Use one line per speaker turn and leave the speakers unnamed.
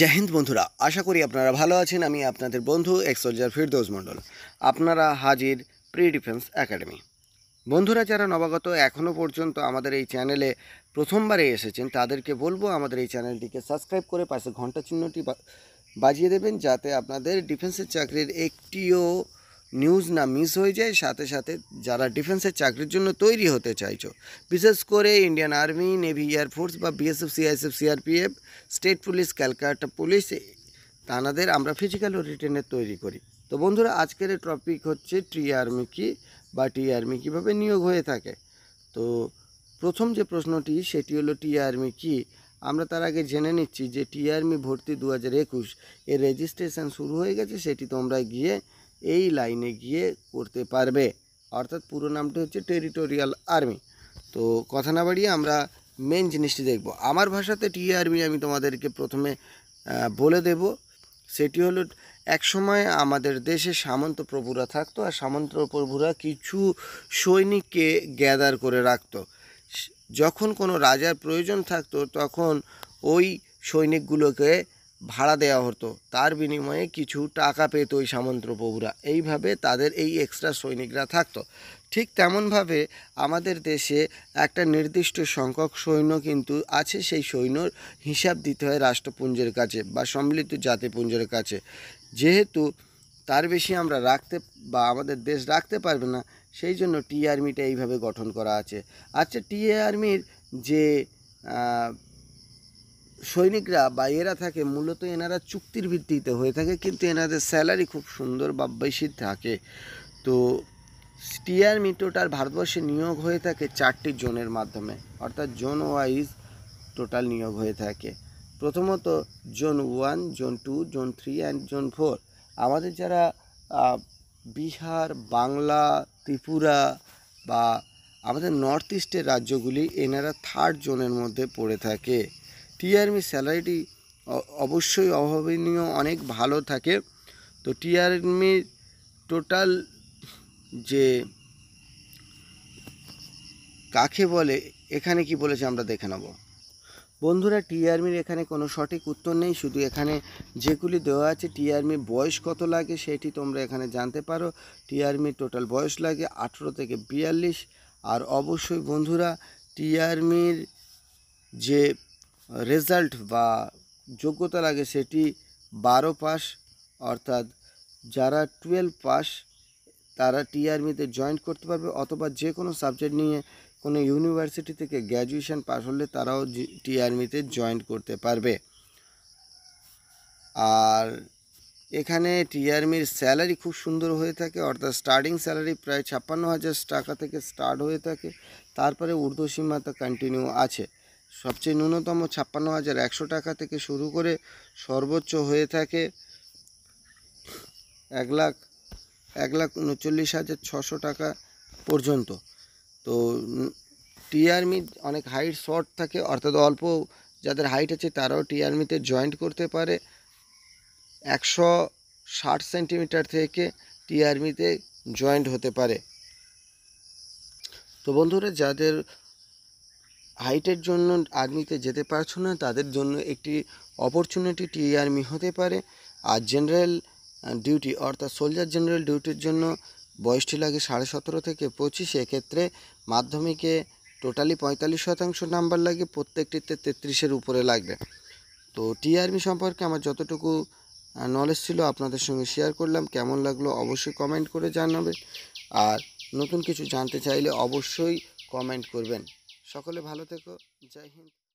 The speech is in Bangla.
জাহিন্দ বন্ধুরা আশা করি আপনারা ভালো আছেন আমি আপনাদের বন্ধু এক্সোলজার সোলজার ফিরদৌস মণ্ডল আপনারা হাজির প্রি ডিফেন্স একাডেমি বন্ধুরা যারা নবাগত এখনও পর্যন্ত আমাদের এই চ্যানেলে প্রথমবারে এসেছেন তাদেরকে বলবো আমাদের এই চ্যানেলটিকে সাবস্ক্রাইব করে পাশে ঘন্টা চিহ্নটি বাজিয়ে দেবেন যাতে আপনাদের ডিফেন্সের চাকরির একটিও নিউজ না মিস হয়ে যায় সাথে সাথে যারা ডিফেন্সের চাকরির জন্য তৈরি হতে চাইছো বিশেষ করে ইন্ডিয়ান আর্মি নেভি এয়ারফোর্স বা BSF CISF CRPF state police Calcutta police তানাদের আমরা ফিজিক্যাল ও রিটেনের তৈরি করি তো বন্ধুরা আজকের টপিক হচ্ছে টি আর্মি কি বা টি আর্মি কীভাবে নিয়োগ হয়ে থাকে তো প্রথম যে প্রশ্নটি সেটি হলো টি আর্মি কি আমরা তার আগে জেনে নিচ্ছি যে টি আর্মি ভর্তি দু হাজার একুশ এর রেজিস্ট্রেশন শুরু হয়ে গেছে সেটি তোমরা গিয়ে এই লাইনে গিয়ে করতে পারবে অর্থাৎ পুরো নামটি হচ্ছে টেরিটোরিয়াল আর্মি তো কথা না বাড়িয়ে আমরা মেন জিনিসটি দেখব আমার ভাষাতে টি আর্মি আমি তোমাদেরকে প্রথমে বলে দেব সেটি হলো এক সময় আমাদের দেশে সামন্ত প্রভুরা থাকতো আর সামন্ত প্রভুরা কিছু সৈনিককে গ্যাদার করে রাখত যখন কোনো রাজার প্রয়োজন থাকতো তখন ওই সৈনিকগুলোকে ভাড়া দেওয়া হতো তার বিনিময়ে কিছু টাকা পেত ওই সামন্তপ্রভুরা এইভাবে তাদের এই এক্সট্রা সৈনিকরা থাকতো ঠিক তেমনভাবে আমাদের দেশে একটা নির্দিষ্ট সংখ্যক সৈন্য কিন্তু আছে সেই সৈন্যর হিসাব দিতে হয় রাষ্ট্রপুঞ্জের কাছে বা সম্মিলিত জাতিপুঞ্জের কাছে যেহেতু তার বেশি আমরা রাখতে বা আমাদের দেশ রাখতে পারবে না সেই জন্য টি আর্মিটা এইভাবে গঠন করা আছে আচ্ছা টি আর্মির যে সৈনিকরা বা এরা থাকে মূলত এনারা চুক্তির ভিত্তিতে হয়ে থাকে কিন্তু এনাদের স্যালারি খুব সুন্দর বা বেশি থাকে তো স্টিয়ার মিটোটার ভারতবর্ষে নিয়োগ হয়ে থাকে চারটি জোনের মাধ্যমে অর্থাৎ জোন ওয়াইজ টোটাল নিয়োগ হয়ে থাকে প্রথমত zone one zone two zone three and zone four আমাদের যারা বিহার বাংলা ত্রিপুরা বা আমাদের নর্থ ইস্টের রাজ্যগুলি এনারা থার্ড জোনের মধ্যে পড়ে থাকে টিআরমি স্যালারিটি অবশ্যই অভাবনীয় অনেক ভালো থাকে তো টিআরমির টোটাল যে কাকে বলে এখানে কি বলেছে আমরা দেখে নেব বন্ধুরা টিআরমির এখানে কোনো সঠিক উত্তর নেই শুধু এখানে যেগুলি দেওয়া আছে টিআরমির বয়স কত লাগে সেটি তোমরা এখানে জানতে পারো টিআরমির টোটাল বয়স লাগে আঠেরো থেকে বিয়াল্লিশ আর অবশ্যই বন্ধুরা টিআরমির যে রেজাল্ট বা যোগ্যতা লাগে সেটি বারো পাস অর্থাৎ যারা টুয়েলভ পাস তারা টিআরবিতে জয়েন করতে পারবে অথবা যে কোনো সাবজেক্ট নিয়ে কোনো ইউনিভার্সিটি থেকে গ্র্যাজুয়েশান পাস হলে তারাও টিআরবিতে জয়েন করতে পারবে আর এখানে টিআরমির স্যালারি খুব সুন্দর হয়ে থাকে অর্থাৎ স্টার্টিং স্যালারি প্রায় ছাপ্পান্ন হাজার টাকা থেকে স্টার্ট হয়ে থাকে তারপরে ঊর্ধ্বসীমা তো কন্টিনিউ আছে সবচেয়ে ন্যূনতম ছাপ্পান্ন হাজার একশো টাকা থেকে শুরু করে সর্বোচ্চ হয়ে থাকে এক লাখ এক লাখ উনচল্লিশ হাজার ছশো টাকা পর্যন্ত তো টিআরমি অনেক হাইট শর্ট থাকে অর্থাৎ অল্প যাদের হাইট আছে তারাও টিআরমিতে জয়েন্ট করতে পারে একশো ষাট সেন্টিমিটার থেকে টিআরমিতে জয়েন্ট হতে পারে তো বন্ধুরা যাদের হাইটের জন্য আর্মিতে যেতে পারছো না তাদের জন্য একটি অপরচুনিটি টি আর্মি হতে পারে আর জেনারেল ডিউটি অর্থাৎ সোলজার জেনারেল ডিউটির জন্য বয়সটি লাগে সাড়ে সতেরো থেকে পঁচিশ এক্ষেত্রে মাধ্যমিকে টোটালি পঁয়তাল্লিশ শতাংশ নাম্বার লাগে প্রত্যেকটিতে তেত্রিশের উপরে লাগবে তো টি আর্মি সম্পর্কে আমার যতটুকু নলেজ ছিল আপনাদের সঙ্গে শেয়ার করলাম কেমন লাগলো অবশ্যই কমেন্ট করে জানাবে আর নতুন কিছু জানতে চাইলে অবশ্যই কমেন্ট করবেন সকলে ভালো থেকো জয় হিন্দ